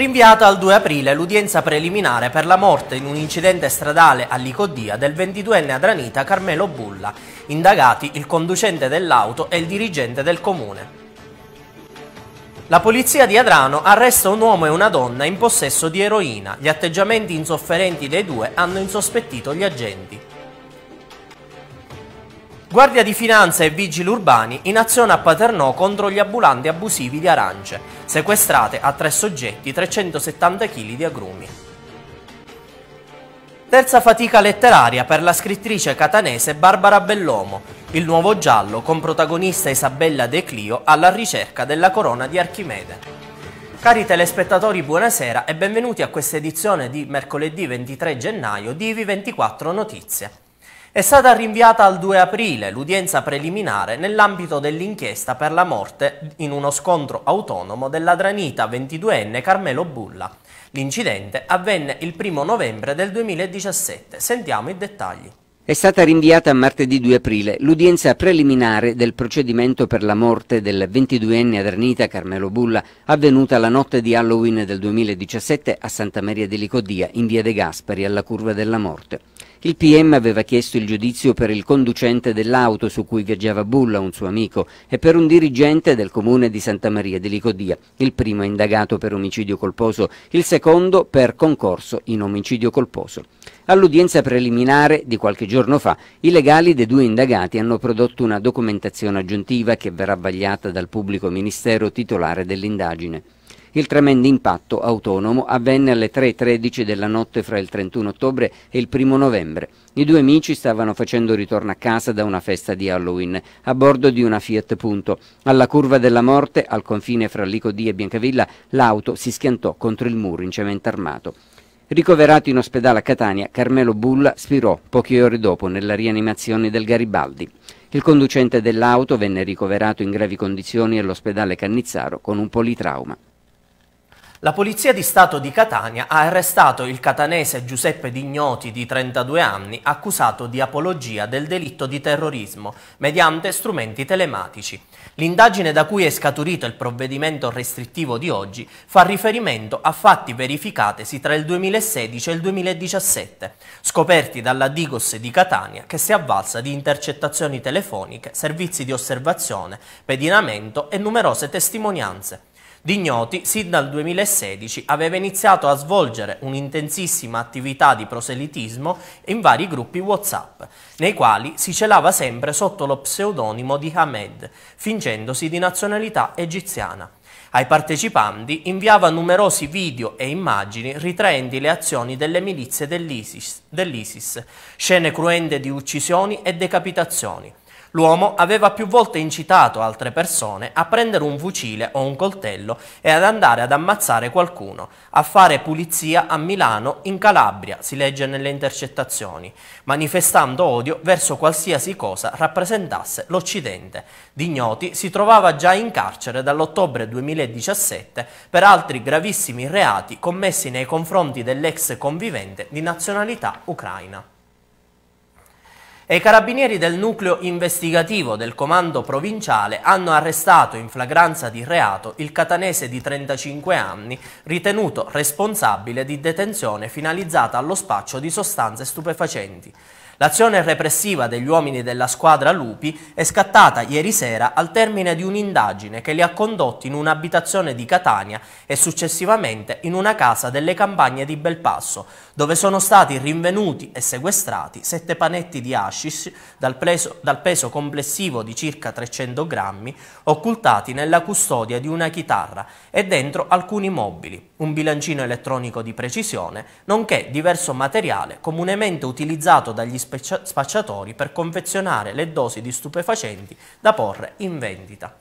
Rinviata al 2 aprile l'udienza preliminare per la morte in un incidente stradale a Licodia del 22enne adranita Carmelo Bulla, indagati il conducente dell'auto e il dirigente del comune. La polizia di Adrano arresta un uomo e una donna in possesso di eroina. Gli atteggiamenti insofferenti dei due hanno insospettito gli agenti. Guardia di Finanza e vigili urbani in azione a Paternò contro gli ambulanti abusivi di arance, sequestrate a tre soggetti 370 kg di agrumi. Terza fatica letteraria per la scrittrice catanese Barbara Bellomo, il nuovo giallo con protagonista Isabella De Clio alla ricerca della corona di Archimede. Cari telespettatori, buonasera e benvenuti a questa edizione di mercoledì 23 gennaio di IV24 Notizie. È stata rinviata al 2 aprile l'udienza preliminare nell'ambito dell'inchiesta per la morte in uno scontro autonomo della dranita 22enne Carmelo Bulla. L'incidente avvenne il 1 novembre del 2017. Sentiamo i dettagli. È stata rinviata a martedì 2 aprile l'udienza preliminare del procedimento per la morte del 22enne adranita Carmelo Bulla avvenuta la notte di Halloween del 2017 a Santa Maria di Licodia in via De Gasperi alla curva della morte. Il PM aveva chiesto il giudizio per il conducente dell'auto su cui viaggiava Bulla, un suo amico, e per un dirigente del comune di Santa Maria di Licodia. Il primo è indagato per omicidio colposo, il secondo per concorso in omicidio colposo. All'udienza preliminare di qualche giorno fa, i legali dei due indagati hanno prodotto una documentazione aggiuntiva che verrà vagliata dal pubblico ministero titolare dell'indagine. Il tremendo impatto autonomo avvenne alle 3.13 della notte fra il 31 ottobre e il 1 novembre. I due amici stavano facendo ritorno a casa da una festa di Halloween, a bordo di una Fiat Punto. Alla curva della morte, al confine fra Licodì e Biancavilla, l'auto si schiantò contro il muro in cemento armato. Ricoverato in ospedale a Catania, Carmelo Bulla spirò poche ore dopo nella rianimazione del Garibaldi. Il conducente dell'auto venne ricoverato in gravi condizioni all'ospedale Cannizzaro con un politrauma. La Polizia di Stato di Catania ha arrestato il catanese Giuseppe Dignoti di 32 anni accusato di apologia del delitto di terrorismo mediante strumenti telematici. L'indagine da cui è scaturito il provvedimento restrittivo di oggi fa riferimento a fatti verificatesi tra il 2016 e il 2017, scoperti dalla Digos di Catania che si avvalsa di intercettazioni telefoniche, servizi di osservazione, pedinamento e numerose testimonianze. Di Ignoti, sin dal 2016, aveva iniziato a svolgere un'intensissima attività di proselitismo in vari gruppi WhatsApp, nei quali si celava sempre sotto lo pseudonimo di Hamed, fingendosi di nazionalità egiziana. Ai partecipanti inviava numerosi video e immagini ritraenti le azioni delle milizie dell'ISIS, dell scene cruente di uccisioni e decapitazioni. L'uomo aveva più volte incitato altre persone a prendere un fucile o un coltello e ad andare ad ammazzare qualcuno, a fare pulizia a Milano, in Calabria, si legge nelle intercettazioni, manifestando odio verso qualsiasi cosa rappresentasse l'Occidente. Dignoti si trovava già in carcere dall'ottobre 2017 per altri gravissimi reati commessi nei confronti dell'ex convivente di nazionalità ucraina. E i carabinieri del nucleo investigativo del comando provinciale hanno arrestato in flagranza di reato il catanese di 35 anni, ritenuto responsabile di detenzione finalizzata allo spaccio di sostanze stupefacenti. L'azione repressiva degli uomini della squadra Lupi è scattata ieri sera al termine di un'indagine che li ha condotti in un'abitazione di Catania e successivamente in una casa delle campagne di Belpasso, dove sono stati rinvenuti e sequestrati sette panetti di hashish dal, preso, dal peso complessivo di circa 300 grammi, occultati nella custodia di una chitarra e dentro alcuni mobili un bilancino elettronico di precisione, nonché diverso materiale comunemente utilizzato dagli spacciatori per confezionare le dosi di stupefacenti da porre in vendita.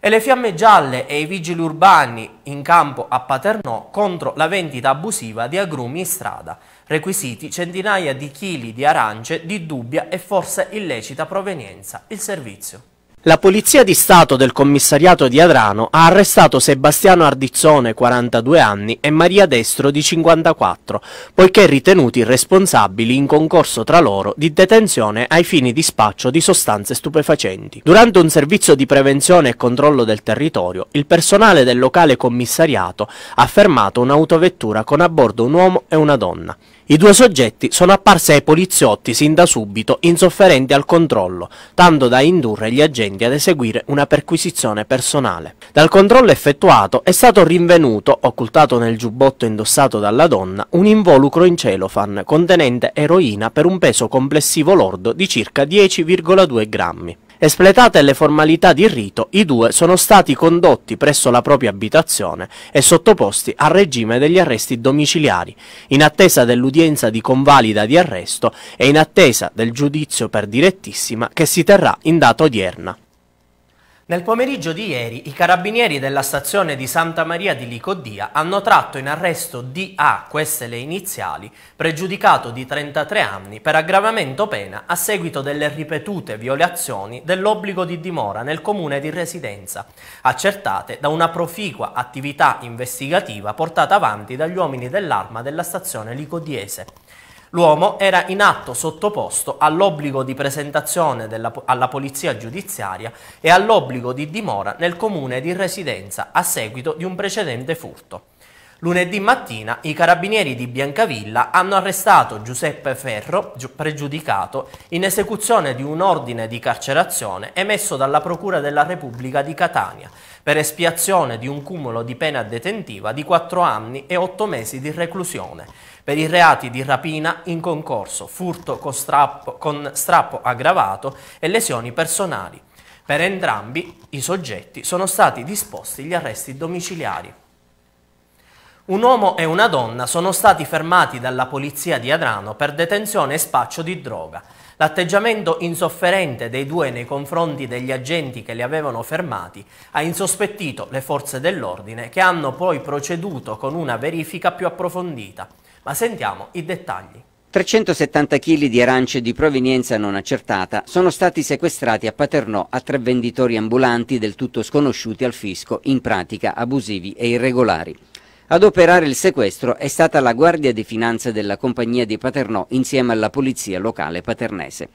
E le fiamme gialle e i vigili urbani in campo a Paternò contro la vendita abusiva di agrumi in strada, requisiti centinaia di chili di arance di dubbia e forse illecita provenienza. Il servizio. La Polizia di Stato del commissariato di Adrano ha arrestato Sebastiano Ardizzone, 42 anni, e Maria Destro, di 54, poiché ritenuti responsabili in concorso tra loro di detenzione ai fini di spaccio di sostanze stupefacenti. Durante un servizio di prevenzione e controllo del territorio, il personale del locale commissariato ha fermato un'autovettura con a bordo un uomo e una donna. I due soggetti sono apparsi ai poliziotti sin da subito insofferenti al controllo, tanto da indurre gli agenti ad eseguire una perquisizione personale. Dal controllo effettuato è stato rinvenuto, occultato nel giubbotto indossato dalla donna, un involucro in celofan contenente eroina per un peso complessivo lordo di circa 10,2 grammi. Espletate le formalità di rito, i due sono stati condotti presso la propria abitazione e sottoposti al regime degli arresti domiciliari, in attesa dell'udienza di convalida di arresto e in attesa del giudizio per direttissima che si terrà in data odierna. Nel pomeriggio di ieri i carabinieri della stazione di Santa Maria di Licodia hanno tratto in arresto DA, queste le iniziali, pregiudicato di 33 anni per aggravamento pena a seguito delle ripetute violazioni dell'obbligo di dimora nel comune di residenza, accertate da una proficua attività investigativa portata avanti dagli uomini dell'arma della stazione licodiese l'uomo era in atto sottoposto all'obbligo di presentazione della, alla polizia giudiziaria e all'obbligo di dimora nel comune di residenza a seguito di un precedente furto. Lunedì mattina i carabinieri di Biancavilla hanno arrestato Giuseppe Ferro, pregiudicato, in esecuzione di un ordine di carcerazione emesso dalla Procura della Repubblica di Catania, per espiazione di un cumulo di pena detentiva di 4 anni e 8 mesi di reclusione per i reati di rapina in concorso, furto con strappo, con strappo aggravato e lesioni personali. Per entrambi i soggetti sono stati disposti gli arresti domiciliari. Un uomo e una donna sono stati fermati dalla polizia di Adrano per detenzione e spaccio di droga. L'atteggiamento insofferente dei due nei confronti degli agenti che li avevano fermati ha insospettito le forze dell'ordine che hanno poi proceduto con una verifica più approfondita ma sentiamo i dettagli. 370 kg di arance di provenienza non accertata sono stati sequestrati a Paternò a tre venditori ambulanti del tutto sconosciuti al fisco, in pratica abusivi e irregolari. Ad operare il sequestro è stata la Guardia di Finanza della Compagnia di Paternò insieme alla Polizia Locale Paternese.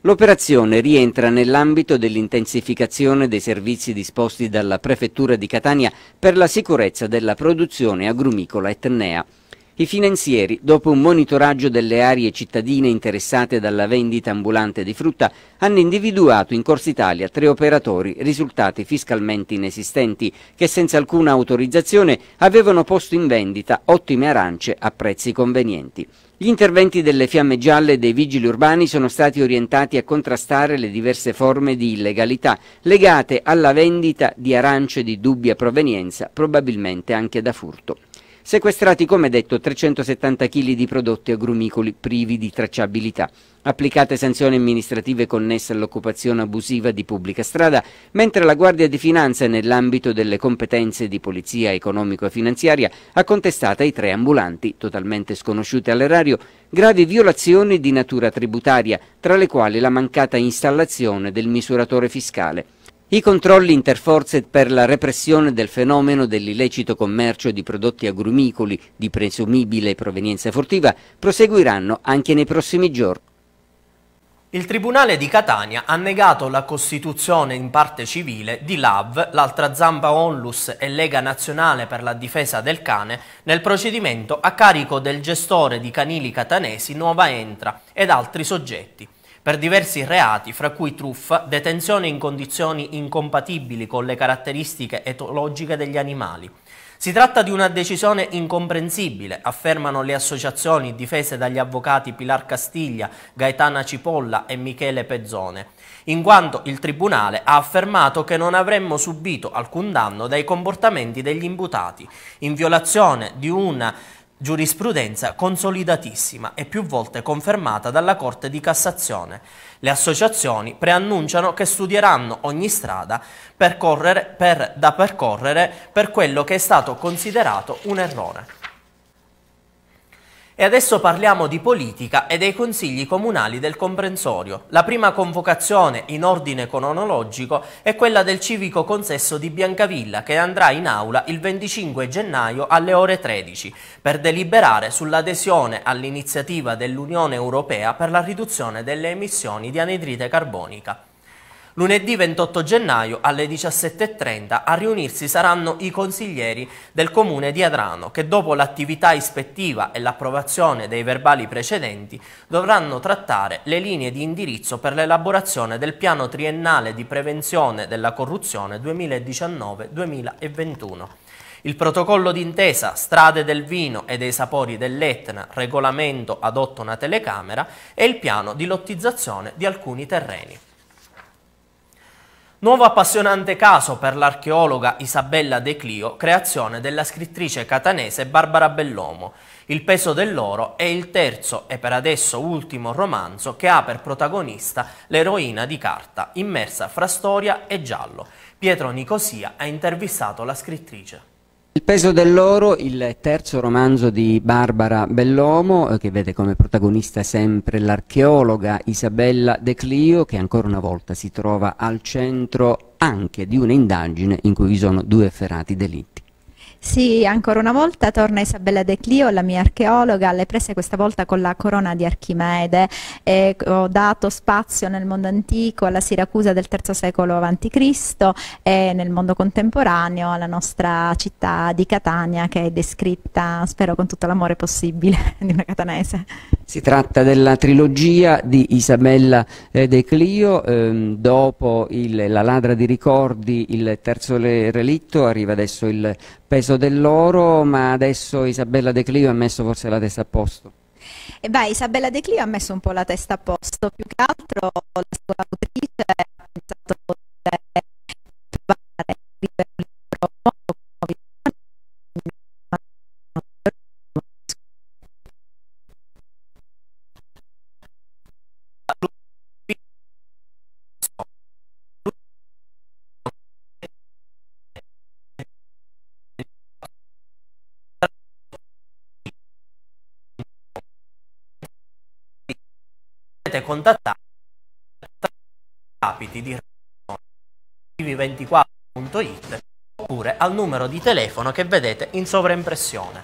L'operazione rientra nell'ambito dell'intensificazione dei servizi disposti dalla Prefettura di Catania per la sicurezza della produzione agrumicola etnea. I finanzieri, dopo un monitoraggio delle aree cittadine interessate dalla vendita ambulante di frutta, hanno individuato in Corsa Italia tre operatori risultati fiscalmente inesistenti che senza alcuna autorizzazione avevano posto in vendita ottime arance a prezzi convenienti. Gli interventi delle fiamme gialle e dei vigili urbani sono stati orientati a contrastare le diverse forme di illegalità legate alla vendita di arance di dubbia provenienza, probabilmente anche da furto sequestrati come detto 370 kg di prodotti agrumicoli privi di tracciabilità, applicate sanzioni amministrative connesse all'occupazione abusiva di pubblica strada, mentre la Guardia di Finanza nell'ambito delle competenze di polizia economico e finanziaria ha contestato ai tre ambulanti, totalmente sconosciuti all'erario, gravi violazioni di natura tributaria, tra le quali la mancata installazione del misuratore fiscale. I controlli interforze per la repressione del fenomeno dell'illecito commercio di prodotti agrumicoli di presumibile provenienza furtiva proseguiranno anche nei prossimi giorni. Il Tribunale di Catania ha negato la costituzione in parte civile di LAV, l'altra zampa Onlus e Lega Nazionale per la Difesa del Cane, nel procedimento a carico del gestore di canili catanesi Nuova Entra ed altri soggetti per diversi reati, fra cui truffa, detenzione in condizioni incompatibili con le caratteristiche etologiche degli animali. Si tratta di una decisione incomprensibile, affermano le associazioni difese dagli avvocati Pilar Castiglia, Gaetana Cipolla e Michele Pezzone, in quanto il Tribunale ha affermato che non avremmo subito alcun danno dai comportamenti degli imputati, in violazione di una giurisprudenza consolidatissima e più volte confermata dalla Corte di Cassazione. Le associazioni preannunciano che studieranno ogni strada per correre, per, da percorrere per quello che è stato considerato un errore. E adesso parliamo di politica e dei consigli comunali del comprensorio. La prima convocazione in ordine cronologico è quella del civico consesso di Biancavilla che andrà in aula il 25 gennaio alle ore 13 per deliberare sull'adesione all'iniziativa dell'Unione Europea per la riduzione delle emissioni di anidride carbonica. Lunedì 28 gennaio alle 17.30 a riunirsi saranno i consiglieri del comune di Adrano che dopo l'attività ispettiva e l'approvazione dei verbali precedenti dovranno trattare le linee di indirizzo per l'elaborazione del piano triennale di prevenzione della corruzione 2019-2021. Il protocollo d'intesa Strade del vino e dei sapori dell'Etna, regolamento adotta una telecamera e il piano di lottizzazione di alcuni terreni. Nuovo appassionante caso per l'archeologa Isabella De Clio, creazione della scrittrice catanese Barbara Bellomo. Il peso dell'oro è il terzo e per adesso ultimo romanzo che ha per protagonista l'eroina di carta, immersa fra storia e giallo. Pietro Nicosia ha intervistato la scrittrice. Il peso dell'oro, il terzo romanzo di Barbara Bellomo, eh, che vede come protagonista sempre l'archeologa Isabella De Clio, che ancora una volta si trova al centro anche di un'indagine in cui vi sono due efferati delitti. Sì, ancora una volta torna Isabella De Clio, la mia archeologa, alle prese questa volta con la corona di Archimede. E ho dato spazio nel mondo antico alla Siracusa del III secolo a.C. e nel mondo contemporaneo alla nostra città di Catania che è descritta, spero con tutto l'amore possibile, di una catanese. Si tratta della trilogia di Isabella eh, De Clio, ehm, dopo il, La ladra di ricordi, il terzo relitto, arriva adesso il peso dell'oro, ma adesso Isabella De Clio ha messo forse la testa a posto. Eh beh, Isabella De Clio ha messo un po' la testa a posto, più che altro la sua autrice ha pensato capiti di tv24.it oppure al numero di telefono che vedete in sovraimpressione.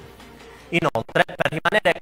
Inoltre, per rimanere